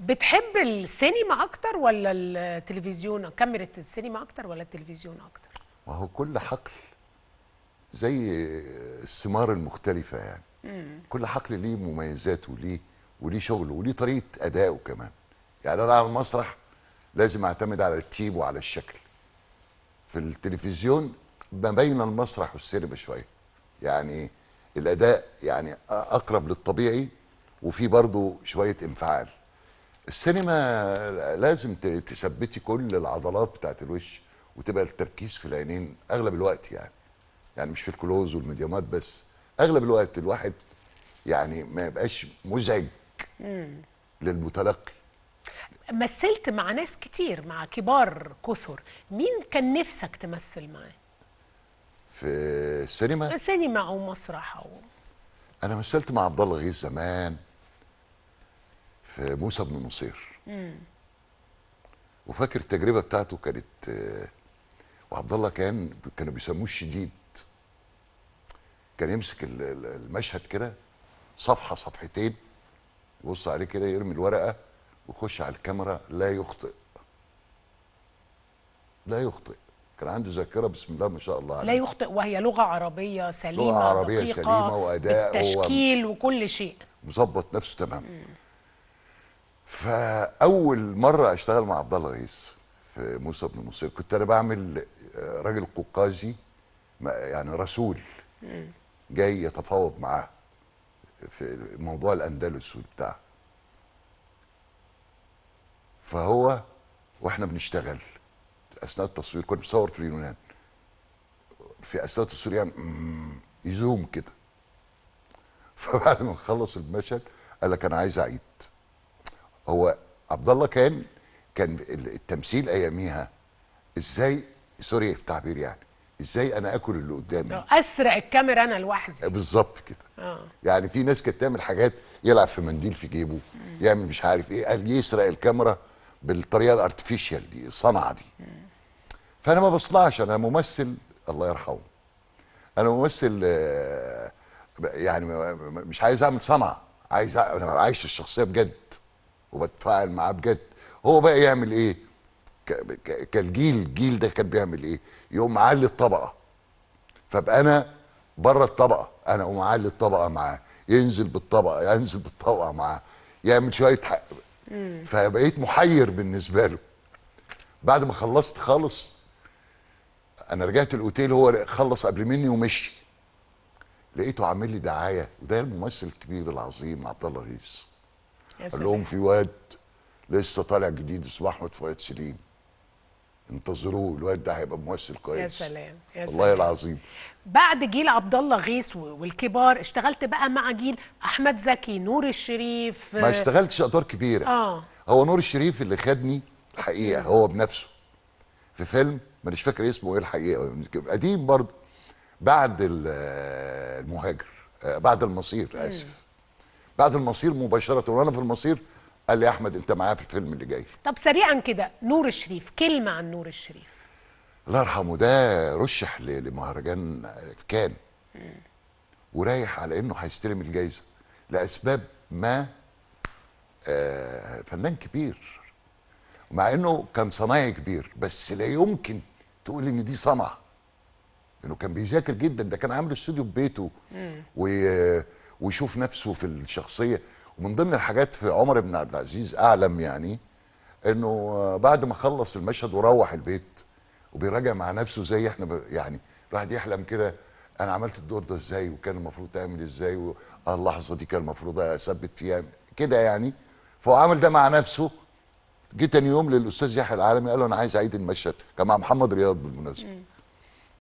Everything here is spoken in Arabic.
بتحب السينما اكتر ولا التلفزيون كاميرا السينما اكتر ولا التلفزيون اكتر ما هو كل حقل زي الثمار المختلفه يعني مم. كل حقل ليه مميزاته وليه وليه شغله وليه طريقه ادائه كمان يعني انا على المسرح لازم اعتمد على التيم وعلى الشكل في التلفزيون ما بين المسرح والسينما شويه يعني الاداء يعني اقرب للطبيعي وفي برضه شويه انفعال السينما لازم تثبتي كل العضلات بتاعت الوش وتبقى التركيز في العينين اغلب الوقت يعني يعني مش في الكلوز والميديومات بس اغلب الوقت الواحد يعني ما يبقاش مزعج للمتلقي مثلت مع ناس كتير مع كبار كثر مين كان نفسك تمثل معاه في السينما سينما او مسرح او انا مثلت مع عبد الله غيث زمان في موسى بن نصير وفاكر التجربه بتاعته كانت آه، وعبد الله كان كانوا بيسموه الشديد كان يمسك المشهد كده صفحه صفحتين يبص عليه كده يرمي الورقه ويخش على الكاميرا لا يخطئ لا يخطئ كان عنده ذاكره بسم الله ما شاء الله عليه. لا يخطئ وهي لغه عربيه سليمه لغه عربيه دقيقة سليمه واداء بالتشكيل وكل شيء مظبط نفسه تمام فاول مره اشتغل مع عبد الله غيث في موسى بن مصير كنت انا بعمل آه، راجل قوقازي يعني رسول جاي يتفاوض معاه في موضوع الاندلس وبتاع فهو واحنا بنشتغل اثناء التصوير كنت بصور في اليونان في اثناء التصوير يعني يزوم كده فبعد ما خلص المشهد قال لك انا عايز اعيد هو عبد الله كان كان التمثيل اياميها ازاي سوري في تعبير يعني ازاي انا اكل اللي قدامي اسرق الكاميرا انا لوحدي آه، بالظبط كده آه. يعني في ناس كانت تعمل حاجات يلعب في منديل في جيبه مم. يعمل مش عارف ايه قال يسرق الكاميرا بالطريقه الارتفيشال دي الصنعه دي مم. فانا ما بصلعش انا ممثل الله يرحمه انا ممثل آه، يعني مش عايز اعمل صنعه عايز انا عايش الشخصيه بجد وبتفاعل معاه بجد هو بقى يعمل ايه كالجيل الجيل ده كان بيعمل ايه يقوم معلي الطبقه فابقى انا بره الطبقه انا اقوم معلي الطبقه معاه ينزل بالطبقه ينزل بالطبقه معاه يعمل شويه حق فبقيت محير بالنسبه له بعد ما خلصت خالص انا رجعت الاوتيل هو خلص قبل مني ومشي لقيته عامل لي دعايه وده الممثل الكبير العظيم عبد الله ريس قال لهم في واد لسه طالع جديد اسمه احمد فؤاد سليم انتظروه الواد ده هيبقى ممثل كويس يا سلام يا والله سلام. العظيم بعد جيل عبد الله غيث والكبار اشتغلت بقى مع جيل احمد زكي نور الشريف ما اشتغلتش ادوار كبيره اه هو نور الشريف اللي خدني الحقيقه هو بنفسه في فيلم مانيش فاكر اسمه ايه الحقيقه قديم برضه بعد المهاجر آه، بعد المصير اسف بعد المصير مباشره وانا في المصير قال لي احمد انت معايا في الفيلم اللي جاي طب سريعا كده نور الشريف كلمه عن نور الشريف الله يرحمه ده رشح لمهرجان كان ورايح على انه هيستلم الجايزه لاسباب ما آه فنان كبير مع انه كان صنايعي كبير بس لا يمكن تقول ان دي صنعه انه كان بيذاكر جدا ده كان عامل استوديو في بيته و ويشوف نفسه في الشخصيه ومن ضمن الحاجات في عمر بن عبد العزيز اعلم يعني انه بعد ما خلص المشهد وروح البيت وبيراجع مع نفسه زي احنا يعني الواحد يحلم كده انا عملت الدور ده ازاي وكان المفروض اعمل ازاي واللحظه آه، دي كان المفروض اثبت فيها كده يعني فهو عامل ده مع نفسه جه تاني يوم للاستاذ يحيى العالمي قال له انا عايز اعيد المشهد كان مع محمد رياض بالمناسبه